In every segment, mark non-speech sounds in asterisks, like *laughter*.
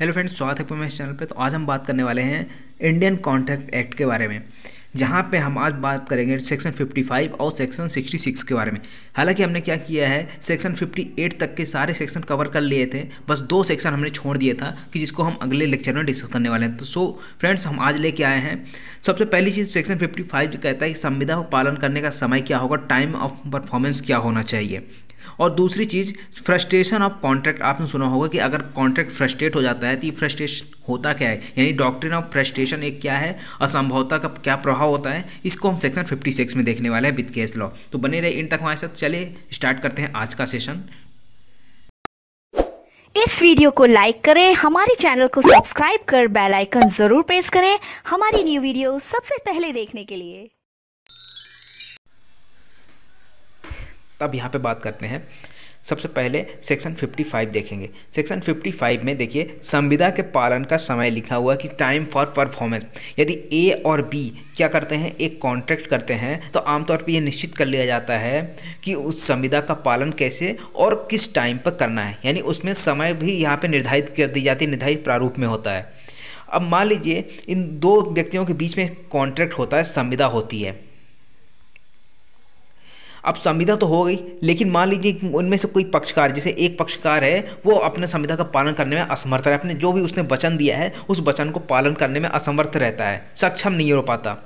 hello friends स्वागत है पूरे मेरे चैनल पे तो आज हम बात करने वाले हैं इंडियन कॉन्ट्रैक्ट एक्ट के बारे में जहाँ पे हम आज बात करेंगे सेक्शन 55 और सेक्शन 66 के बारे में हालांकि हमने क्या किया है सेक्शन 58 तक के सारे सेक्शन कवर कर लिए थे बस दो सेक्शन हमने छोड़ दिया था कि जिसको हम अगले लेक्चर में डिस्कस करने वाले हैं तो सो फ्रेंड्स हम आज लेके आए हैं सबसे पहली चीज़ सेक्शन 55 कहता है कि संविधा को पालन करने का समय क्या होगा टाइम ऑफ परफॉर्मेंस क्या होना चाहिए और दूसरी चीज़ फ्रस्ट्रेशन ऑफ कॉन्ट्रैक्ट आपने सुना होगा कि अगर कॉन्ट्रैक्ट फ्रस्ट्रेट हो जाता है तो ये फ्रस्ट्रेशन होता क्या है यानी डॉक्ट्रिन ऑफ फ्रस्ट्रेशन एक क्या है असंभवता का क्या प्रभाव होता है इसको हम सेक्शन 56 में देखने वाले हैं विद केस लॉ तो बने रहे इन तक हमारे साथ चले स्टार्ट करते हैं आज का सेशन इस वीडियो को लाइक करें हमारे चैनल को सब्सक्राइब कर बेलाइकन जरूर प्रेस करें हमारी न्यू वीडियो सबसे पहले देखने के लिए तब यहाँ पे बात करते हैं सबसे पहले सेक्शन 55 देखेंगे सेक्शन 55 में देखिए संविदा के पालन का समय लिखा हुआ कि टाइम फॉर परफॉर्मेंस यदि ए और बी क्या करते हैं एक कॉन्ट्रैक्ट करते हैं तो आमतौर पर यह निश्चित कर लिया जाता है कि उस संविदा का पालन कैसे और किस टाइम पर करना है यानी उसमें समय भी यहाँ पर निर्धारित कर दी जाती है निर्धारित प्रारूप में होता है अब मान लीजिए इन दो व्यक्तियों के बीच में कॉन्ट्रैक्ट होता है संविदा होती है अब संविधा तो हो गई लेकिन मान लीजिए उनमें से कोई पक्षकार जैसे एक पक्षकार है वो अपने संविधा का पालन करने में असमर्थ है अपने जो भी उसने वचन दिया है उस वचन को पालन करने में असमर्थ रहता है सक्षम नहीं हो पाता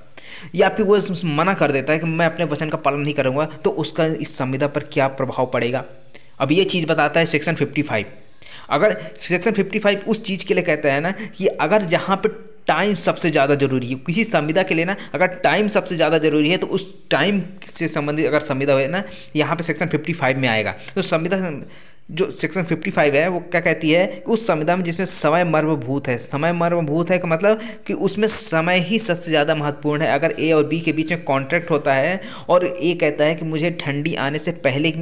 या फिर वो मना कर देता है कि मैं अपने वचन का पालन नहीं करूँगा तो उसका इस संविधा पर क्या प्रभाव पड़ेगा अब ये चीज़ बताता है सेक्शन फिफ्टी अगर सेक्शन 55 उस चीज़ के लिए कहता है ना कि अगर जहाँ पर टाइम सबसे ज़्यादा जरूरी है किसी संविदा के लिए ना अगर टाइम सबसे ज़्यादा जरूरी है तो उस टाइम से संबंधित अगर संविदा हुए ना यहाँ पे सेक्शन 55 में आएगा तो संविदा जो सेक्शन 55 है वो क्या कहती है कि उस संविदा में जिसमें समय मर्मभूत है समय मर्मभूत है का मतलब कि उसमें समय ही सबसे ज़्यादा महत्वपूर्ण है अगर ए और बी के बीच में कॉन्ट्रैक्ट होता है और ए कहता है कि मुझे ठंडी आने से पहले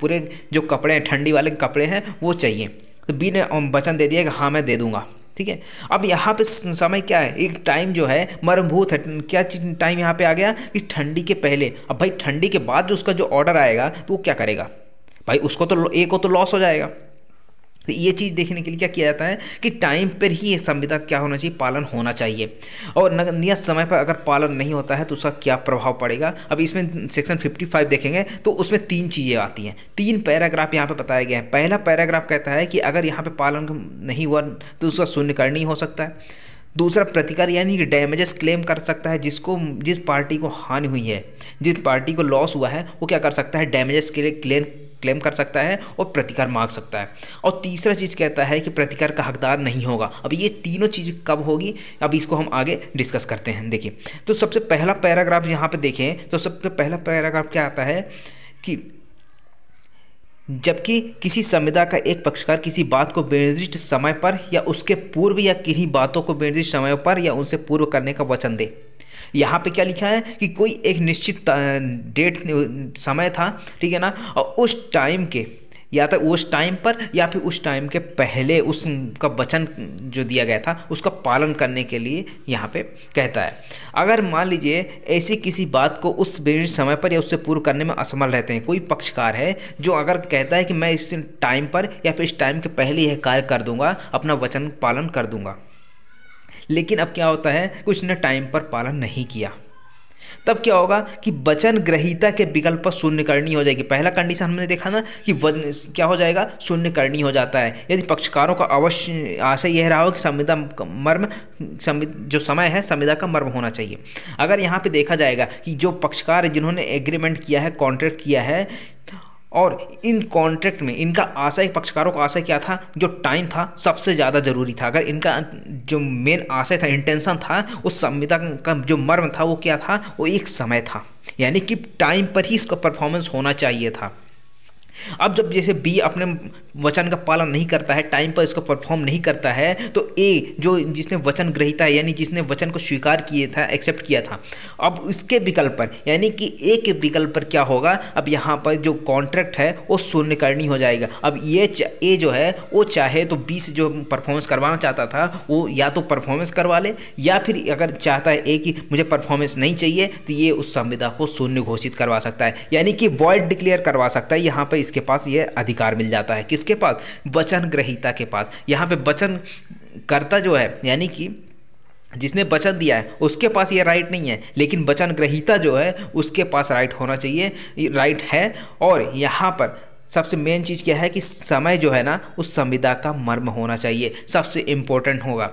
पूरे जो कपड़े हैं ठंडी वाले कपड़े हैं वो चाहिए तो बी ने um, वचन दे दिया कि हाँ मैं दे दूँगा ठीक है अब यहाँ पे समय क्या है एक टाइम जो है मरमभूत है क्या टाइम यहाँ पे आ गया कि ठंडी के पहले अब भाई ठंडी के बाद जो उसका जो ऑर्डर आएगा तो वो क्या करेगा भाई उसको तो एक को तो लॉस हो जाएगा ये चीज़ देखने के लिए क्या किया जाता है कि टाइम पर ही ये संविदा क्या होना चाहिए पालन होना चाहिए और नियत समय पर अगर पालन नहीं होता है तो उसका क्या प्रभाव पड़ेगा अब इसमें सेक्शन 55 देखेंगे तो उसमें तीन चीज़ें आती हैं तीन पैराग्राफ यहाँ पर बताया गया है पहला पैराग्राफ कहता है कि अगर यहाँ पर पालन नहीं हुआ तो उसका शून्यकर्णी हो सकता है दूसरा प्रतिकार यानी कि डैमेजेस क्लेम कर सकता है जिसको जिस पार्टी को हानि हुई है जिस पार्टी को लॉस हुआ है वो क्या कर सकता है डैमेजेस के लिए क्लेम क्लेम कर सकता है और प्रतिकार मांग सकता है और तीसरा चीज़ कहता है कि प्रतिकार का हकदार नहीं होगा अब ये तीनों चीज़ कब होगी अब इसको हम आगे डिस्कस करते हैं देखिए तो सबसे पहला पैराग्राफ यहाँ पर देखें तो सबसे पहला पैराग्राफ क्या आता है कि जबकि किसी संविदा का एक पक्षकार किसी बात को निर्दिष्ट समय पर या उसके पूर्व या किन्हीं बातों को निर्दिष्ट समय पर या उनसे पूर्व करने का वचन दे यहाँ पे क्या लिखा है कि कोई एक निश्चित डेट समय था ठीक है ना और उस टाइम के या तो उस टाइम पर या फिर उस टाइम के पहले उसका वचन जो दिया गया था उसका पालन करने के लिए यहाँ पे कहता है अगर मान लीजिए ऐसी किसी बात को उस समय पर या उससे पूर्व करने में असमल रहते हैं कोई पक्षकार है जो अगर कहता है कि मैं इस टाइम पर या फिर इस टाइम के पहले यह कार्य कर दूंगा अपना वचन पालन कर दूंगा लेकिन अब क्या होता है कि उसने टाइम पर पालन नहीं किया तब क्या होगा कि वचन ग्रहिता के विकल्प पर शून्य करनी हो जाएगी पहला कंडीशन हमने देखा ना कि वन क्या हो जाएगा शून्य करनी हो जाता है यदि पक्षकारों का अवश्य आशय यह रहा हो कि संविदा मर्म जो समय है संविदा का मर्म होना चाहिए अगर यहाँ पे देखा जाएगा कि जो पक्षकार जिन्होंने एग्रीमेंट किया है कॉन्ट्रैक्ट किया है और इन कॉन्ट्रैक्ट में इनका आशय पक्षकारों का आशय क्या था जो टाइम था सबसे ज़्यादा ज़रूरी था अगर इनका जो मेन आशय था इंटेंशन था उस संविधा का जो मर्म था वो क्या था वो एक समय था यानी कि टाइम पर ही इसका परफॉर्मेंस होना चाहिए था अब जब जैसे बी अपने वचन का पालन नहीं करता है टाइम पर इसको परफॉर्म नहीं करता है तो ए जो जिसने वचन ग्रहिता है यानी जिसने वचन को स्वीकार किए था एक्सेप्ट किया था अब उसके विकल्प पर यानी कि ए के विकल्प पर क्या होगा अब यहाँ पर जो कॉन्ट्रैक्ट है वो करनी हो जाएगा अब ये ए जो है वो चाहे तो बी से जो परफॉर्मेंस करवाना चाहता था वो या तो परफॉर्मेंस करवा ले या फिर अगर चाहता है ए कि मुझे परफॉर्मेंस नहीं चाहिए तो ये उस संविदा को शून्य घोषित करवा सकता है यानी कि वॉइड डिक्लेयर करवा सकता है यहाँ पर इसके पास ये अधिकार मिल जाता है किसके पास वचन ग्रहिता के पास यहाँ पे वचन करता जो है यानी कि जिसने वचन दिया है उसके पास ये राइट नहीं है लेकिन वचन ग्रहिता जो है उसके पास राइट होना चाहिए राइट है और यहाँ पर सबसे मेन चीज़ क्या है कि समय जो है ना उस संविदा का मर्म होना चाहिए सबसे इम्पोर्टेंट होगा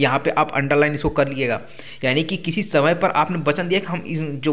यहाँ पे आप अंडरलाइन इसको कर लिएगा यानी कि किसी समय पर आपने वचन दिया कि हम इस जो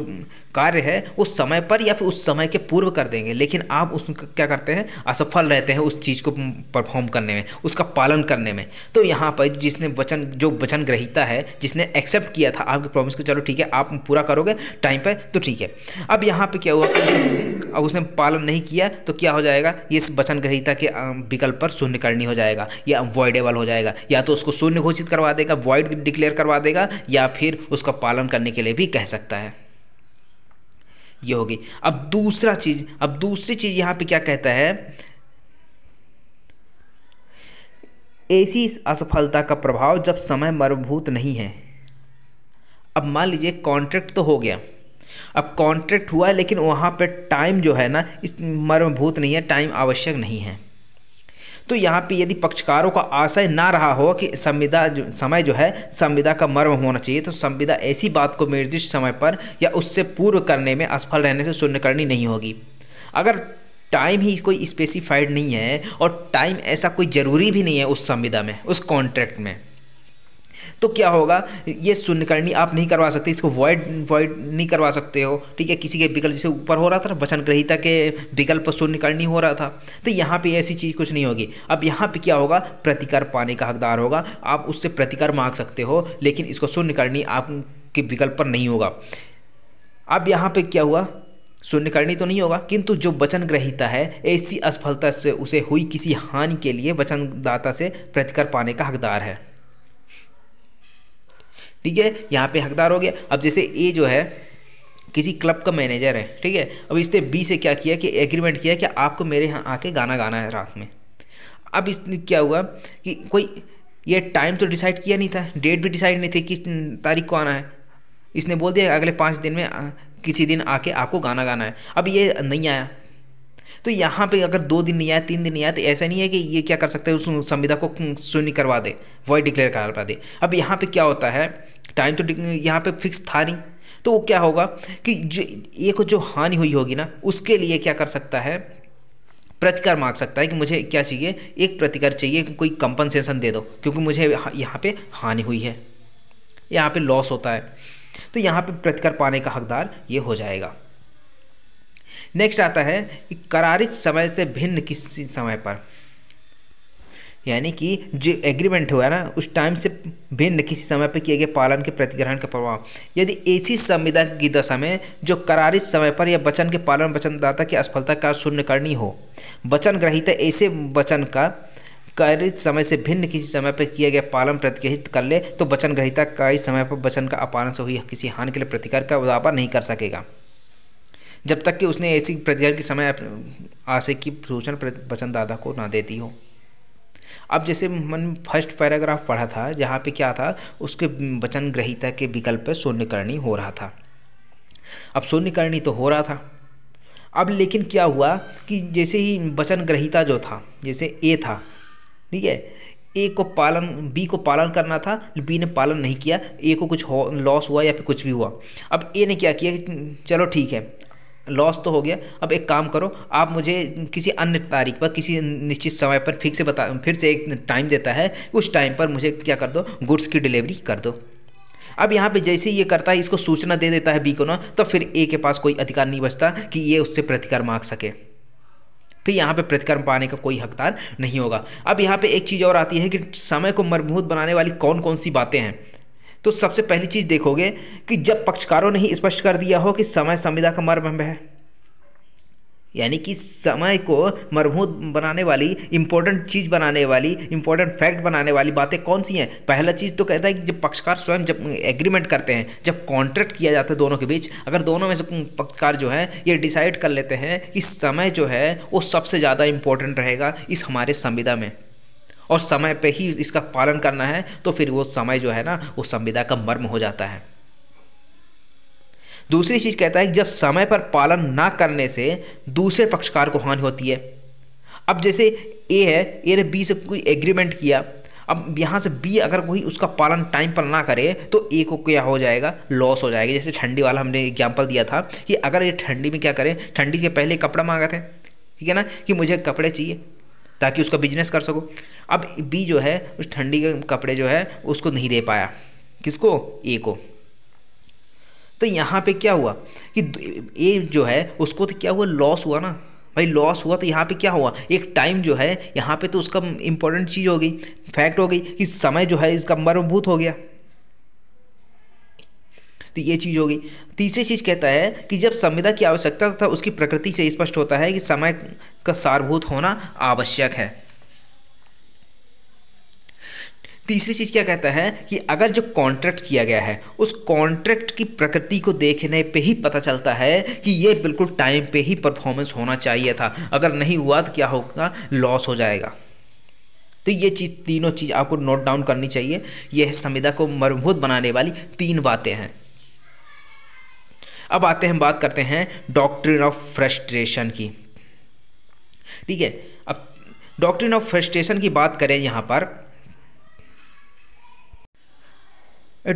कार्य है उस समय पर या फिर उस समय के पूर्व कर देंगे लेकिन आप उस क्या करते हैं असफल रहते हैं उस चीज़ को परफॉर्म करने में उसका पालन करने में तो यहाँ पर जिसने वचन जो वचन ग्रहिता है जिसने एक्सेप्ट किया था आपके प्रॉमिस को चलो ठीक है आप पूरा करोगे टाइम पर तो ठीक है अब यहाँ पर क्या हुआ अब उसने पालन नहीं किया तो क्या हो जाएगा इस वचन ग्रहिता के विकल्प पर शून्य करनी हो जाएगा या अवॉइडेबल हो जाएगा या तो उसको शून्य घोषित करवा देगा वॉइड डिक्लेयर करवा देगा या फिर उसका पालन करने के लिए भी कह सकता है ये होगी अब दूसरा चीज अब दूसरी चीज यहां पे क्या कहता है ऐसी असफलता का प्रभाव जब समय मरभूत नहीं है अब मान लीजिए कॉन्ट्रैक्ट तो हो गया अब कॉन्ट्रैक्ट हुआ है लेकिन वहां पे टाइम जो है ना इस मर्मभूत नहीं है टाइम आवश्यक नहीं है तो यहाँ पे यदि पक्षकारों का आशय ना रहा हो कि संविदा समय जो है संविदा का मर्म होना चाहिए तो संविदा ऐसी बात को निर्दिष्ट समय पर या उससे पूर्व करने में असफल रहने से शून्य करनी नहीं होगी अगर टाइम ही कोई स्पेसिफाइड नहीं है और टाइम ऐसा कोई ज़रूरी भी नहीं है उस संविदा में उस कॉन्ट्रैक्ट में तो क्या होगा ये शून्यकरणी आप नहीं करवा सकते इसको वॉइड वॉइड नहीं करवा सकते हो ठीक है किसी के विकल्प जैसे ऊपर हो रहा था वचन ग्रहिता के विकल्प शून्यकरणी हो रहा था तो यहाँ पे ऐसी चीज़ कुछ नहीं होगी अब यहाँ पे क्या होगा प्रतिकार पाने का हकदार होगा आप उससे प्रतिकार मांग सकते हो लेकिन इसको शून्यकरणी आपके विकल्प पर नहीं होगा अब यहाँ पर क्या हुआ शून्यकरणी तो नहीं होगा किंतु जो वचन ग्रहिता है ऐसी असफलता से उसे हुई किसी हानि के लिए वचनदाता से प्रतिकार पाने का हकदार है ठीक है यहाँ पे हकदार हो गया अब जैसे ए जो है किसी क्लब का मैनेजर है ठीक है अब इसने बी से क्या किया कि एग्रीमेंट किया कि आपको मेरे यहाँ आके गाना गाना है रात में अब इसने क्या हुआ कि कोई ये टाइम तो डिसाइड किया नहीं था डेट भी डिसाइड नहीं थी किस तारीख को आना है इसने बोल दिया अगले पाँच दिन में किसी दिन आके आपको गाना गाना है अब ये नहीं आया तो यहाँ पे अगर दो दिन नहीं आए तीन दिन नहीं आए तो ऐसा नहीं है कि ये क्या कर सकते हैं उस संविधा को शून्य करवा दे वॉइड डिक्लेयर करवा दे अब यहाँ पे क्या होता है टाइम तो यहाँ पे फिक्स था नहीं तो वो क्या होगा कि जो एक जो हानि हुई होगी ना उसके लिए क्या कर सकता है प्रतिकार मांग सकता है कि मुझे क्या चाहिए एक प्रतिकार चाहिए कोई कंपनसेशन दे दो क्योंकि मुझे यहाँ पे हानि हुई है यहाँ पे लॉस होता है तो यहाँ पे प्रतिकार पाने का हकदार ये हो जाएगा नेक्स्ट आता है कि करारित समय से भिन्न किसी समय पर यानी कि जो एग्रीमेंट हुआ ना उस टाइम से भिन्न किसी समय पर किए गए पालन के प्रतिग्रहण का प्रभाव यदि ऐसी संविधान की दशा में जो करारित समय पर या वचन के पालन वचनदाता की असफलता का शून्य करनी हो वचन ग्रहित ऐसे वचन का करित समय से भिन्न किसी समय पर किया गया पालन प्रतिग्रहित कर ले तो वचन ग्रहिता का इस समय पर वचन का अपालन से हुई किसी हानि के लिए प्रतिकार का उदापा नहीं कर सकेगा जब तक कि उसने ऐसी प्रतिज्ञा की समय आशय की सूचना दादा को ना देती हो अब जैसे मन फर्स्ट पैराग्राफ पढ़ा था जहाँ पे क्या था उसके वचन ग्रहिता के विकल्प पर शून्यकरणी हो रहा था अब शून्यकरणी तो हो रहा था अब लेकिन क्या हुआ कि जैसे ही वचन ग्रहिता जो था जैसे ए था ठीक है ए को पालन बी को पालन करना था बी ने पालन नहीं किया ए को कुछ लॉस हुआ या फिर कुछ भी हुआ अब ए ने क्या किया चलो ठीक है लॉस तो हो गया अब एक काम करो आप मुझे किसी अन्य तारीख पर किसी निश्चित समय पर फिर से बता फिर से एक टाइम देता है उस टाइम पर मुझे क्या कर दो गुड्स की डिलीवरी कर दो अब यहाँ पे जैसे ये करता है इसको सूचना दे देता है बी को ना तो फिर ए के पास कोई अधिकार नहीं बचता कि ये उससे प्रतिकार मांग सके फिर यहाँ पे प्रतिकार पाने का कोई हकदार नहीं होगा अब यहाँ पे एक चीज़ और आती है कि समय को मरबूत बनाने वाली कौन कौन सी बातें हैं तो सबसे पहली चीज़ देखोगे कि जब पक्षकारों ने ही स्पष्ट कर दिया हो कि समय संविदा का मर्म है यानी कि समय को मरभूत बनाने वाली इंपॉर्टेंट चीज़ बनाने वाली इंपॉर्टेंट फैक्ट बनाने वाली बातें कौन सी हैं पहला चीज़ तो कहता है कि जब पक्षकार स्वयं जब एग्रीमेंट करते हैं जब कॉन्ट्रैक्ट किया जाता है दोनों के बीच अगर दोनों में से पक्षकार जो हैं ये डिसाइड कर लेते हैं कि समय जो है वो सबसे ज़्यादा इंपॉर्टेंट रहेगा इस हमारे संविधा में और समय पे ही इसका पालन करना है तो फिर वो समय जो है ना वो संविदा का मर्म हो जाता है दूसरी चीज़ कहता है कि जब समय पर पालन ना करने से दूसरे पक्षकार को हानि होती है अब जैसे ए है ए ने बी से कोई एग्रीमेंट किया अब यहाँ से बी अगर कोई उसका पालन टाइम पर ना करे तो ए को क्या हो जाएगा लॉस हो जाएगा जैसे ठंडी वाला हमने एग्जाम्पल दिया था कि अगर ये ठंडी में क्या करें ठंडी के पहले कपड़ा मांगा थे ठीक है ना कि मुझे कपड़े चाहिए ताकि उसका बिजनेस कर सको अब बी जो है उस ठंडी के कपड़े जो है उसको नहीं दे पाया किसको ए को तो यहाँ पे क्या हुआ कि ए जो है उसको तो क्या हुआ लॉस हुआ ना भाई लॉस हुआ तो यहाँ पे क्या हुआ एक टाइम जो है यहाँ पे तो उसका इम्पोर्टेंट चीज़ हो गई फैक्ट हो गई कि समय जो है इसका मरभूत हो गया तो ये चीज़ होगी तीसरी चीज़ कहता है कि जब संविदा की आवश्यकता तथा उसकी प्रकृति से स्पष्ट होता है कि समय का सारभूत होना आवश्यक है तीसरी चीज़ क्या कहता है कि अगर जो कॉन्ट्रैक्ट किया गया है उस कॉन्ट्रैक्ट की प्रकृति को देखने पे ही पता चलता है कि ये बिल्कुल टाइम पे ही परफॉर्मेंस होना चाहिए था अगर नहीं हुआ तो क्या होगा लॉस हो जाएगा तो ये चीज़ तीनों चीज़ आपको नोट डाउन करनी चाहिए यह संविदा को मजबूत बनाने वाली तीन बातें हैं अब आते हैं हम बात करते हैं डॉक्ट्रिन ऑफ फ्रस्ट्रेशन की ठीक है अब डॉक्ट्रिन ऑफ फ्रस्ट्रेशन की बात करें यहाँ पर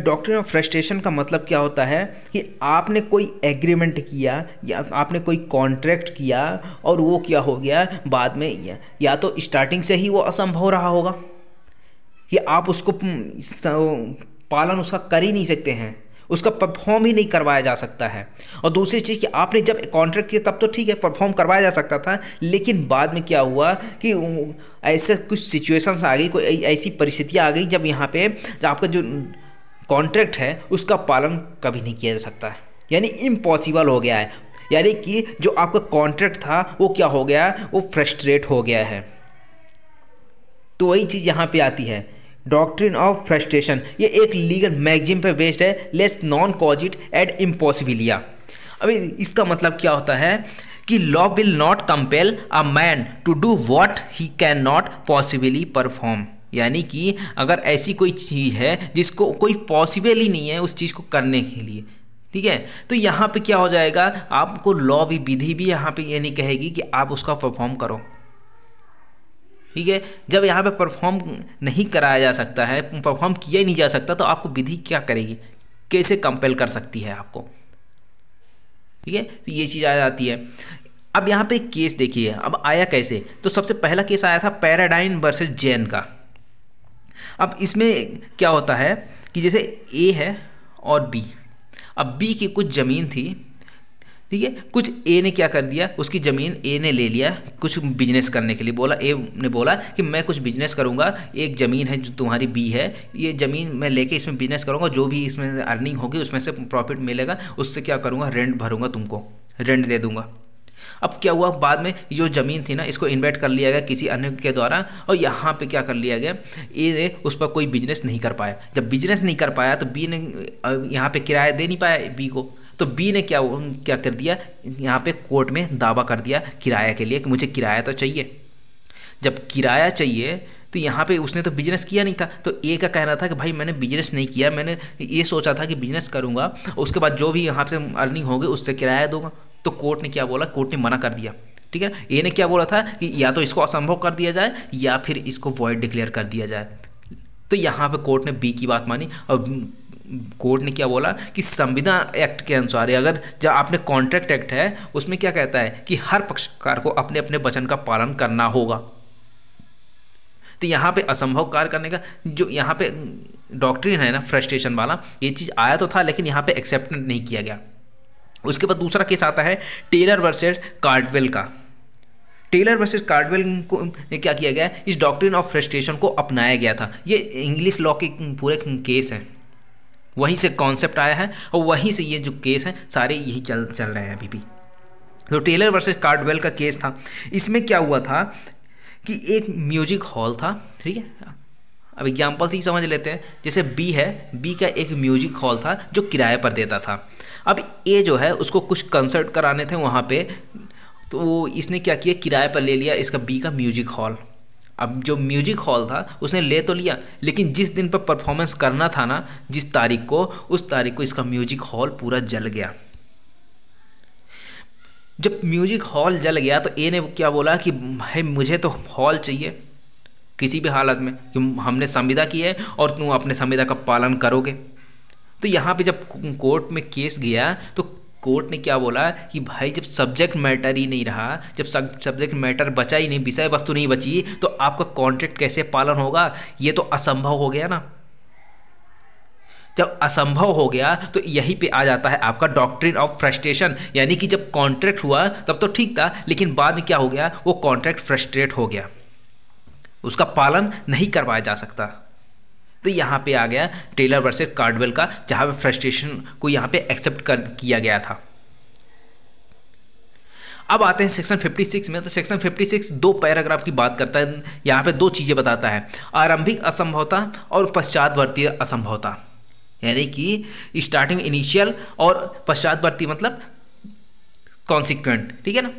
डॉक्ट्रिन ऑफ फ्रस्ट्रेशन का मतलब क्या होता है कि आपने कोई एग्रीमेंट किया या आपने कोई कॉन्ट्रैक्ट किया और वो क्या हो गया बाद में या तो स्टार्टिंग से ही वो असंभव रहा होगा कि आप उसको पालन उसका कर ही नहीं सकते हैं उसका परफॉर्म ही नहीं करवाया जा सकता है और दूसरी चीज़ कि आपने जब कॉन्ट्रैक्ट किया तब तो ठीक है परफॉर्म करवाया जा सकता था लेकिन बाद में क्या हुआ कि ऐसे कुछ सिचुएशंस आ गई कोई ऐसी परिस्थितियाँ आ गई जब यहाँ पे आपका जो कॉन्ट्रैक्ट है उसका पालन कभी नहीं किया जा सकता है यानी इम्पॉसिबल हो गया है यानी कि जो आपका कॉन्ट्रैक्ट था वो क्या हो गया वो फ्रस्ट्रेट हो गया है तो वही चीज़ यहाँ पे आती है डॉक्ट्रिन ऑफ फ्रस्ट्रेशन ये एक लीगल मैगजिम पे बेस्ड है लेस नॉन कॉजिट एट इम्पॉसिबिलिया अभी इसका मतलब क्या होता है कि law will not compel a man to do what he cannot नॉट पॉसिबली परफॉर्म यानी कि अगर ऐसी कोई चीज़ है जिसको कोई पॉसिबल ही नहीं है उस चीज़ को करने के लिए ठीक है तो यहाँ पे क्या हो जाएगा आपको लॉ भी विधि भी यहाँ पे ये नहीं कहेगी कि आप उसका परफॉर्म करो ठीक है जब यहाँ पे परफॉर्म नहीं कराया जा सकता है परफॉर्म किया ही नहीं जा सकता तो आपको विधि क्या करेगी कैसे कंपेल कर सकती है आपको ठीक है तो ये चीज़ आ जाती है अब यहाँ पे केस देखिए अब आया कैसे तो सबसे पहला केस आया था पैराडाइन वर्सेज जैन का अब इसमें क्या होता है कि जैसे ए है और बी अब बी की कुछ ज़मीन थी ठीक है कुछ ए ने क्या कर दिया उसकी ज़मीन ए ने ले लिया कुछ बिजनेस करने के लिए बोला ए ने बोला कि मैं कुछ बिजनेस करूँगा एक ज़मीन है जो तुम्हारी बी है ये ज़मीन मैं लेके इसमें बिजनेस करूँगा जो भी इसमें अर्निंग होगी उसमें से प्रॉफिट मिलेगा उससे क्या करूँगा रेंट भरूंगा तुमको रेंट दे दूंगा अब क्या हुआ बाद में जो ज़मीन थी ना इसको इन्वेस्ट कर लिया गया किसी अन्य के द्वारा और यहाँ पे क्या कर लिया गया ए ने उस पर कोई बिजनेस नहीं कर पाया जब बिजनेस नहीं कर पाया तो बी ने यहाँ पे किराया दे नहीं पाया बी को तो बी ने क्या क्या कर दिया यहाँ पे कोर्ट में दावा कर दिया किराया के लिए कि मुझे किराया तो चाहिए जब किराया चाहिए तो यहाँ पे उसने तो बिजनेस किया नहीं था तो ए का कहना था कि भाई मैंने बिजनेस नहीं किया मैंने ये सोचा था कि बिजनेस करूँगा उसके बाद जो भी यहाँ से अर्निंग होगी उससे किराया दूंगा तो कोर्ट ने क्या बोला कोर्ट ने मना कर दिया ठीक है ए ने क्या बोला था कि या तो इसको असंभव कर दिया जाए या फिर इसको वॉइड डिक्लेयर कर दिया जाए तो यहाँ पे कोर्ट ने बी की बात मानी और कोर्ट ने क्या बोला कि संविधान एक्ट के अनुसार अगर जब आपने कॉन्ट्रैक्ट एक्ट है उसमें क्या कहता है कि हर पक्षकार को अपने अपने वचन का पालन करना होगा तो यहाँ पे असंभव कार्य करने का जो यहाँ पे डॉक्ट्रिन है ना फ्रस्ट्रेशन वाला ये चीज़ आया तो था लेकिन यहाँ पे एक्सेप्ट नहीं किया गया उसके बाद दूसरा केस आता है टेलर वर्सेज कार्डवेल का टेलर वर्सेज कार्डवेल को क्या किया गया इस डॉक्ट्रिन ऑफ फ्रस्ट्रेशन को अपनाया गया था ये इंग्लिश लॉ के पूरे केस हैं वहीं से कॉन्सेप्ट आया है और वहीं से ये जो केस हैं सारे यही चल चल रहे हैं अभी भी तो टेलर वर्सेस कार्डवेल का केस था इसमें क्या हुआ था कि एक म्यूजिक हॉल था ठीक है अब एग्जाम्पल से ही समझ लेते हैं जैसे बी है बी का एक म्यूजिक हॉल था जो किराए पर देता था अब ए जो है उसको कुछ कंसर्ट कराने थे वहाँ पे तो इसने क्या किया किराए पर ले लिया इसका बी का म्यूजिक हॉल अब जो म्यूजिक हॉल था उसने ले तो लिया लेकिन जिस दिन पर परफॉर्मेंस करना था ना जिस तारीख को उस तारीख को इसका म्यूजिक हॉल पूरा जल गया जब म्यूजिक हॉल जल गया तो ए ने क्या बोला कि भाई मुझे तो हॉल चाहिए किसी भी हालत में कि हमने संविदा की है और तुम अपने संविदा का पालन करोगे तो यहाँ पे जब कोर्ट में केस गया तो कोर्ट ने क्या बोला कि भाई जब सब्जेक्ट मैटर ही नहीं रहा जब सब्जेक्ट मैटर बचा ही नहीं विषय वस्तु नहीं बची तो आपका कॉन्ट्रैक्ट कैसे पालन होगा ये तो असंभव हो गया ना जब असंभव हो गया तो यही पे आ जाता है आपका डॉक्ट्रिन ऑफ फ्रस्ट्रेशन यानी कि जब कॉन्ट्रैक्ट हुआ तब तो ठीक था लेकिन बाद में क्या हो गया वो कॉन्ट्रैक्ट फ्रस्ट्रेट हो गया उसका पालन नहीं करवाया जा सकता तो यहाँ पे आ गया टेलर वर्सेस कार्डवेल का जहाँ पे फ्रस्ट्रेशन को यहाँ पे एक्सेप्ट कर किया गया था अब आते हैं सेक्शन 56 में तो सेक्शन 56 दो पैराग्राफ की बात करता है यहाँ पे दो चीज़ें बताता है आरंभिक असंभवता और पश्चातवर्तीय असंभवता यानी कि स्टार्टिंग इनिशियल और पश्चातवर्ती मतलब कॉन्सिक्वेंट ठीक है ना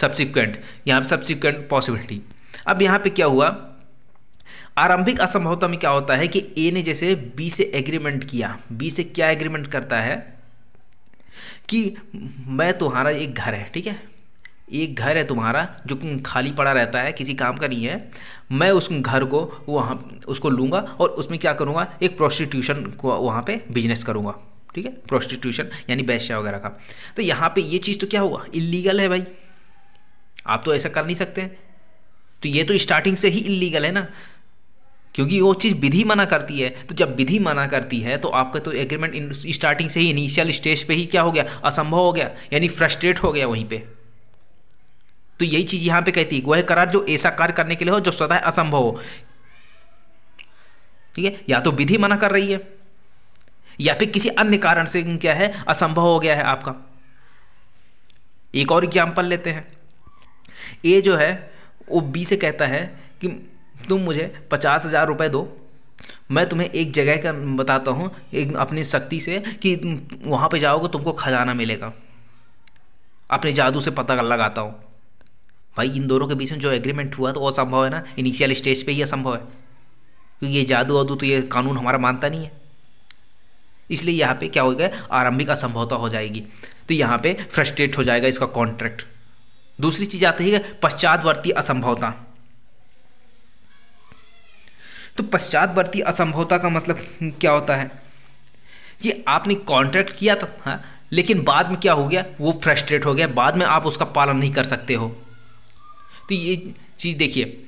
सब्सिक्वेंट यहाँ पे सब्सिक्वेंट पॉसिबिलिटी अब यहाँ पे क्या हुआ आरंभिक असंभवता में क्या होता है कि ए ने जैसे बी से एग्रीमेंट किया बी से क्या एग्रीमेंट करता है कि मैं तुम्हारा एक घर है ठीक है एक घर है तुम्हारा जो खाली पड़ा रहता है किसी काम का नहीं है मैं उस घर को वहाँ उसको लूँगा और उसमें क्या करूँगा एक प्रोस्टिट्यूशन को वहाँ पे बिजनेस करूँगा ठीक है प्रोस्टिट्यूशन यानी बैश्या वगैरह का तो यहाँ पे ये चीज़ तो क्या होगा इलीगल है भाई आप तो ऐसा कर नहीं सकते तो ये तो स्टार्टिंग से ही इलीगल है ना क्योंकि वो चीज़ विधि मना करती है तो जब विधि मना करती है तो आपका तो एग्रीमेंट स्टार्टिंग से ही इनिशियल स्टेज पे ही क्या हो गया असंभव हो गया यानी फ्रस्ट्रेट हो गया वहीं पे तो यही चीज़ यहाँ पे कहती है वह करार जो ऐसा कार्य करने के लिए हो जो स्वतः असंभव हो ठीक है या तो विधि मना कर रही है या फिर किसी अन्य कारण से क्या है असंभव हो गया है आपका एक और एग्जाम्पल लेते हैं ए जो है वो बी से कहता है कि तुम मुझे पचास हज़ार रुपये दो मैं तुम्हें एक जगह का बताता हूँ एक अपनी शक्ति से कि वहाँ पे जाओगे तुमको खजाना मिलेगा अपने जादू से पता लगाता हूँ भाई इन दोनों के बीच में जो एग्रीमेंट हुआ तो वो संभव है ना इनिशियल स्टेज पे ही असंभव है क्योंकि ये जादू वादू तो ये कानून हमारा मानता नहीं है इसलिए यहाँ पे क्या हो गया आरंभिक असंभवता हो जाएगी तो यहाँ पे फ्रस्ट्रेट हो जाएगा इसका कॉन्ट्रैक्ट दूसरी चीज़ आती है पश्चातवर्ती असंभवता तो पश्चातवर्ती असंभवता का मतलब क्या होता है कि आपने कॉन्ट्रैक्ट किया था हाँ, लेकिन बाद में क्या हो गया वो फ्रस्ट्रेट हो गया बाद में आप उसका पालन नहीं कर सकते हो तो ये चीज़ देखिए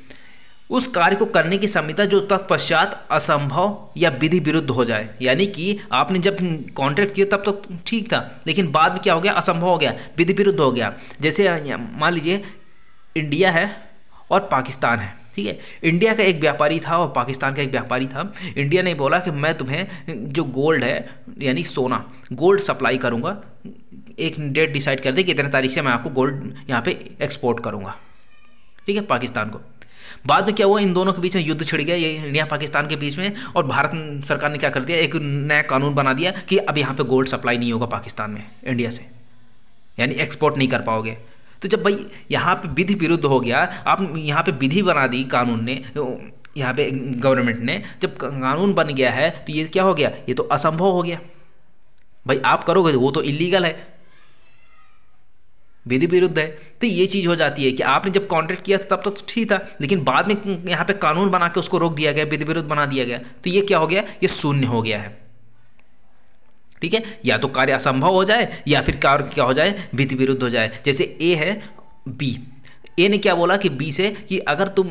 उस कार्य को करने की संहिता जो तत्पश्चात असंभव या विधि विरुद्ध हो जाए यानी कि आपने जब कॉन्ट्रैक्ट किया तब तक तो ठीक था लेकिन बाद में क्या हो गया असंभव हो गया विधि विरुद्ध हो गया जैसे मान लीजिए इंडिया है और पाकिस्तान है ठीक है इंडिया का एक व्यापारी था और पाकिस्तान का एक व्यापारी था इंडिया ने बोला कि मैं तुम्हें जो गोल्ड है यानी सोना गोल्ड सप्लाई करूँगा एक डेट डिसाइड कर दे कि इतने तारीख से मैं आपको गोल्ड यहाँ पे एक्सपोर्ट करूँगा ठीक है पाकिस्तान को बाद में क्या हुआ इन दोनों के बीच में युद्ध छिड़ गया ये इंडिया पाकिस्तान के बीच में और भारत सरकार ने क्या कर दिया एक नया कानून बना दिया कि अब यहाँ पे गोल्ड सप्लाई नहीं होगा पाकिस्तान में इंडिया से यानी एक्सपोर्ट नहीं कर पाओगे तो जब भाई यहाँ पे विधि विरुद्ध हो गया आप यहाँ पे विधि बना दी कानून ने यहाँ पे गवर्नमेंट ने जब कानून बन गया है तो ये क्या हो गया ये तो असंभव हो गया भाई आप करोगे तो वो तो इलीगल है विधि विरुद्ध है तो ये चीज़ हो जाती है कि आपने जब कॉन्ट्रैक्ट किया था तब तक तो ठीक था लेकिन बाद में यहाँ पे कानून बना के उसको रोक दिया गया विधि विरुद्ध बना दिया गया तो ये क्या हो गया ये शून्य हो गया है ठीक है या तो कार्य असंभव हो जाए या फिर कार्य क्या हो जाए विधि विरुद्ध हो जाए जैसे ए है बी ए ने क्या बोला कि बी से कि अगर तुम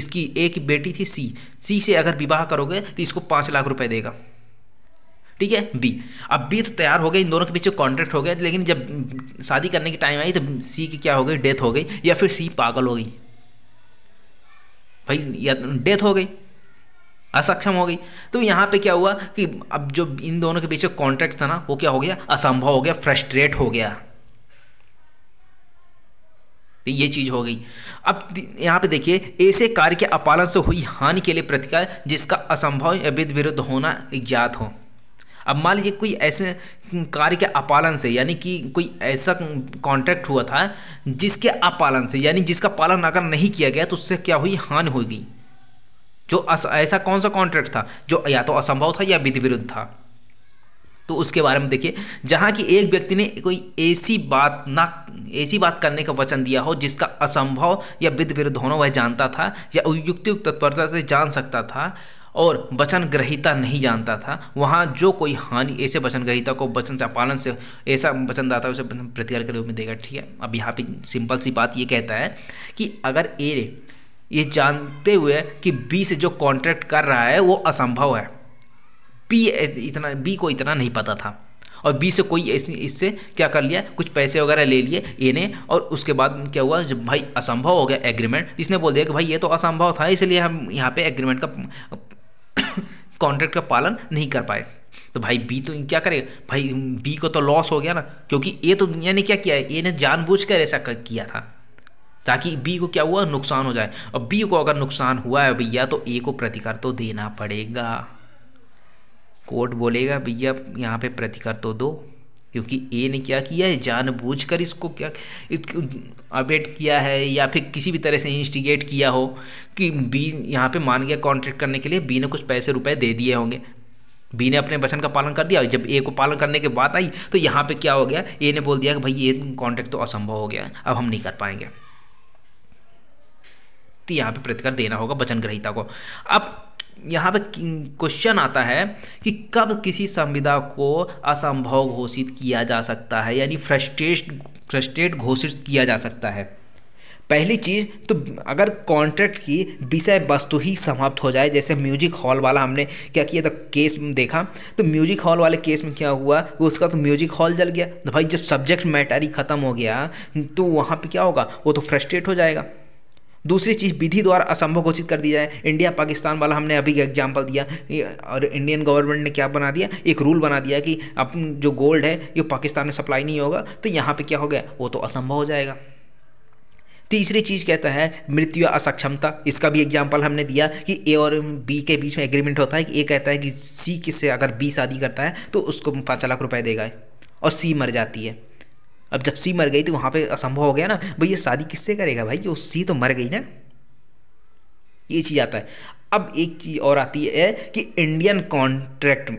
इसकी ए की बेटी थी सी सी से अगर विवाह करोगे तो इसको पाँच लाख रुपए देगा ठीक है बी अब बी तो तैयार हो गए इन दोनों के बीच कॉन्ट्रैक्ट हो गया लेकिन जब शादी करने की टाइम आई तो सी की क्या हो गई डेथ हो गई या फिर सी पागल हो गई भाई या डेथ तो हो गई असक्षम हो गई तो यहाँ पे क्या हुआ कि अब जो इन दोनों के बीच कॉन्ट्रैक्ट था ना वो क्या हो गया असंभव हो गया फ्रस्ट्रेट हो गया तो ये चीज हो गई अब यहाँ पे देखिए ऐसे कार्य के अपालन से हुई हानि के लिए प्रतिकार जिसका असंभव या विध विरुद्ध होना ज्ञात हो अब मान लीजिए कोई ऐसे कार्य के अपालन से यानी कि कोई ऐसा कॉन्ट्रैक्ट हुआ था जिसके अपालन से यानी जिसका पालन अगर नहीं किया गया तो उससे क्या हुई हानि होगी जो ऐसा कौन सा कॉन्ट्रैक्ट था जो या तो असंभव था या विधि विरुद्ध था तो उसके बारे में देखिए जहाँ कि एक व्यक्ति ने कोई ऐसी बात ना ऐसी बात करने का वचन दिया हो जिसका असंभव या विध विरुद्ध होना वह जानता था या युक्तियुक्त तत्परता से जान सकता था और वचन ग्रहिता नहीं जानता था वहाँ जो कोई हानि ऐसे वचन ग्रहिता को वचन चापालन से ऐसा वचनदाता उसे प्रतिकार के रूप में देगा ठीक है अब यहाँ पे सिंपल सी बात ये कहता है कि अगर ए ये जानते हुए कि बी से जो कॉन्ट्रैक्ट कर रहा है वो असंभव है बी इतना बी को इतना नहीं पता था और बी से कोई ऐसी इससे क्या कर लिया कुछ पैसे वगैरह ले लिए ए ने और उसके बाद क्या हुआ जब भाई असंभव हो गया एग्रीमेंट इसने बोल दिया कि भाई ये तो असंभव था इसलिए हम यहाँ पे एग्रीमेंट का कॉन्ट्रैक्ट *coughs* का पालन नहीं कर पाए तो भाई बी तो क्या करेगा भाई बी को तो लॉस हो गया ना क्योंकि ए तो दुनिया ने क्या किया है ए ने जानबूझ कर ऐसा किया था ताकि बी को क्या हुआ नुकसान हो जाए और बी को अगर नुकसान हुआ है भैया तो ए को प्रतिकर तो देना पड़ेगा कोर्ट बोलेगा भैया यहाँ पे प्रतिकर तो दो क्योंकि ए ने क्या किया है जानबूझकर इसको क्या अबेट किया है या फिर किसी भी तरह से इंस्टिगेट किया हो कि बी यहाँ पे मान गया कॉन्ट्रैक्ट करने के लिए बी ने कुछ पैसे रुपए दे दिए होंगे बी ने अपने वचन का पालन कर दिया जब ए को पालन करने के बाद आई तो यहाँ पे क्या हो गया ए ने बोल दिया कि भाई ये कॉन्ट्रैक्ट तो असंभव हो गया है अब हम नहीं कर पाएंगे तो यहाँ पे प्रतिकर देना होगा वचन ग्रहिता को अब यहाँ पे क्वेश्चन आता है कि कब किसी संविदा को असंभव घोषित किया जा सकता है यानी फ्रस्ट्रेट फ्रस्ट्रेट घोषित किया जा सकता है पहली चीज़ तो अगर कॉन्ट्रैक्ट की विषय वस्तु ही समाप्त हो जाए जैसे म्यूजिक हॉल वाला हमने क्या किया था केस देखा तो म्यूजिक हॉल वाले केस में क्या हुआ वो उसका तो म्यूजिक हॉल जल गया तो भाई जब सब्जेक्ट मैटर ही ख़त्म हो गया तो वहाँ पे क्या होगा वो तो फ्रस्ट्रेट हो जाएगा दूसरी चीज़ विधि द्वारा असंभव घोषित कर दिया जाए इंडिया पाकिस्तान वाला हमने अभी एग्जाम्पल दिया और इंडियन गवर्नमेंट ने क्या बना दिया एक रूल बना दिया कि अपन जो गोल्ड है ये पाकिस्तान में सप्लाई नहीं होगा तो यहाँ पर क्या हो गया वो तो असंभव हो जाएगा तीसरी चीज़ कहता है मृत्यु असक्षमता इसका भी एग्जाम्पल हमने दिया कि ए और बी के बीच में एग्रीमेंट होता है कि ए कहता है कि सी किससे अगर बी शादी करता है तो उसको पाँच लाख रुपए देगा और सी मर जाती है अब जब सी मर गई तो वहाँ पे असंभव हो गया ना भाई ये शादी किससे करेगा भाई जो सी तो मर गई ना ये चीज़ आता है अब एक चीज़ और आती है कि इंडियन कॉन्ट्रैक्ट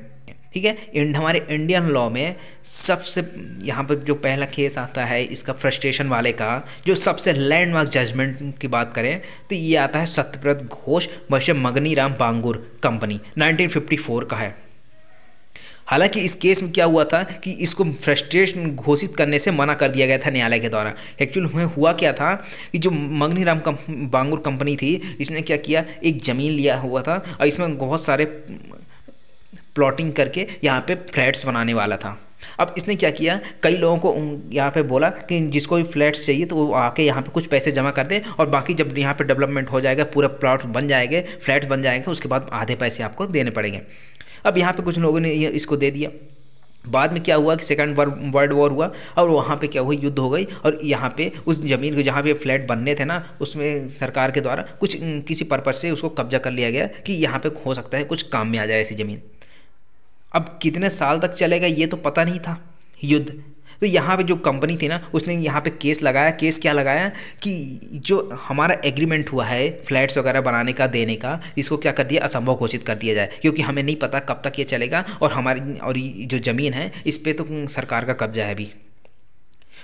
ठीक है हमारे इंडियन लॉ में सबसे यहाँ पर जो पहला केस आता है इसका फ्रस्ट्रेशन वाले का जो सबसे लैंडमार्क जजमेंट की बात करें तो ये आता है सत्यप्रत घोष वर्ष मगनी राम बांगुर कंपनी 1954 का है हालांकि इस केस में क्या हुआ था कि इसको फ्रस्ट्रेशन घोषित करने से मना कर दिया गया था न्यायालय के द्वारा एक्चुअल में हुआ क्या था कि जो मंगनी राम कम, बांगुर कंपनी थी इसने क्या किया एक ज़मीन लिया हुआ था और इसमें बहुत सारे प्लॉटिंग करके यहाँ पे फ्लैट्स बनाने वाला था अब इसने क्या किया कई लोगों को यहाँ पे बोला कि जिसको भी फ्लैट्स चाहिए तो वो आके यहाँ पे कुछ पैसे जमा कर दे और बाकी जब यहाँ पे डेवलपमेंट हो जाएगा पूरा प्लॉट बन जाएंगे फ्लैट बन जाएंगे उसके बाद आधे पैसे आपको देने पड़ेंगे अब यहाँ पे कुछ लोगों ने इसको दे दिया बाद में क्या हुआ कि सेकंड वर्ल्ड वॉर हुआ और वहाँ पे क्या हुआ युद्ध हो गई और यहाँ पे उस ज़मीन को जहाँ पे फ्लैट बनने थे ना उसमें सरकार के द्वारा कुछ किसी पर्पज़ से उसको कब्जा कर लिया गया कि यहाँ पे हो सकता है कुछ काम में आ जाए ऐसी ज़मीन अब कितने साल तक चलेगा ये तो पता नहीं था युद्ध तो यहाँ पे जो कंपनी थी ना उसने यहाँ पे केस लगाया केस क्या लगाया कि जो हमारा एग्रीमेंट हुआ है फ्लैट्स वगैरह बनाने का देने का इसको क्या कर दिया असंभव घोषित कर दिया जाए क्योंकि हमें नहीं पता कब तक ये चलेगा और हमारी और जो ज़मीन है इस पर तो सरकार का कब्जा है अभी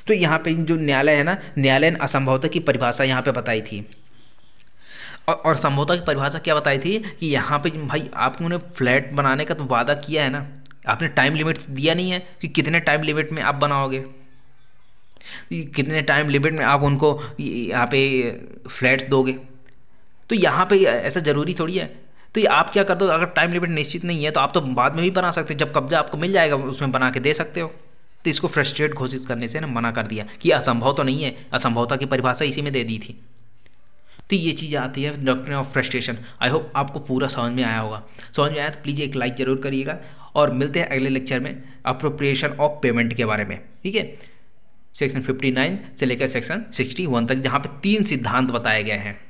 तो यहाँ पे जो न्यायालय है ना न्यायालय ने असंभवता की परिभाषा यहाँ पे बताई थी और, और की परिभाषा क्या बताई थी कि यहाँ पे भाई आपने फ्लैट बनाने का तो वादा किया है ना आपने टाइम लिमिट दिया नहीं है कि कितने टाइम लिमिट में आप बनाओगे कितने टाइम लिमिट में आप उनको यहाँ पे फ्लैट्स दोगे तो यहाँ पे ऐसा ज़रूरी थोड़ी है तो ये आप क्या कर दो अगर टाइम लिमिट निश्चित नहीं है तो आप तो बाद में भी बना सकते हैं जब कब्जा आपको मिल जाएगा उसमें बना के दे सकते हो तो इसको फ्रस्ट्रेट घोषित करने से ना मना कर दिया कि असंभव तो नहीं है असंभवता की परिभाषा इसी में दे दी थी तो ये चीज़ आती है doctrine of frustration I hope आपको पूरा समझ में आया होगा समझ में आया तो प्लीज़ एक लाइक ज़रूर करिएगा और मिलते हैं अगले लेक्चर में अप्रोप्रिएशन ऑफ पेमेंट के बारे में ठीक है सेक्शन 59 से लेकर सेक्शन 61 तक जहाँ पे तीन सिद्धांत बताए गए हैं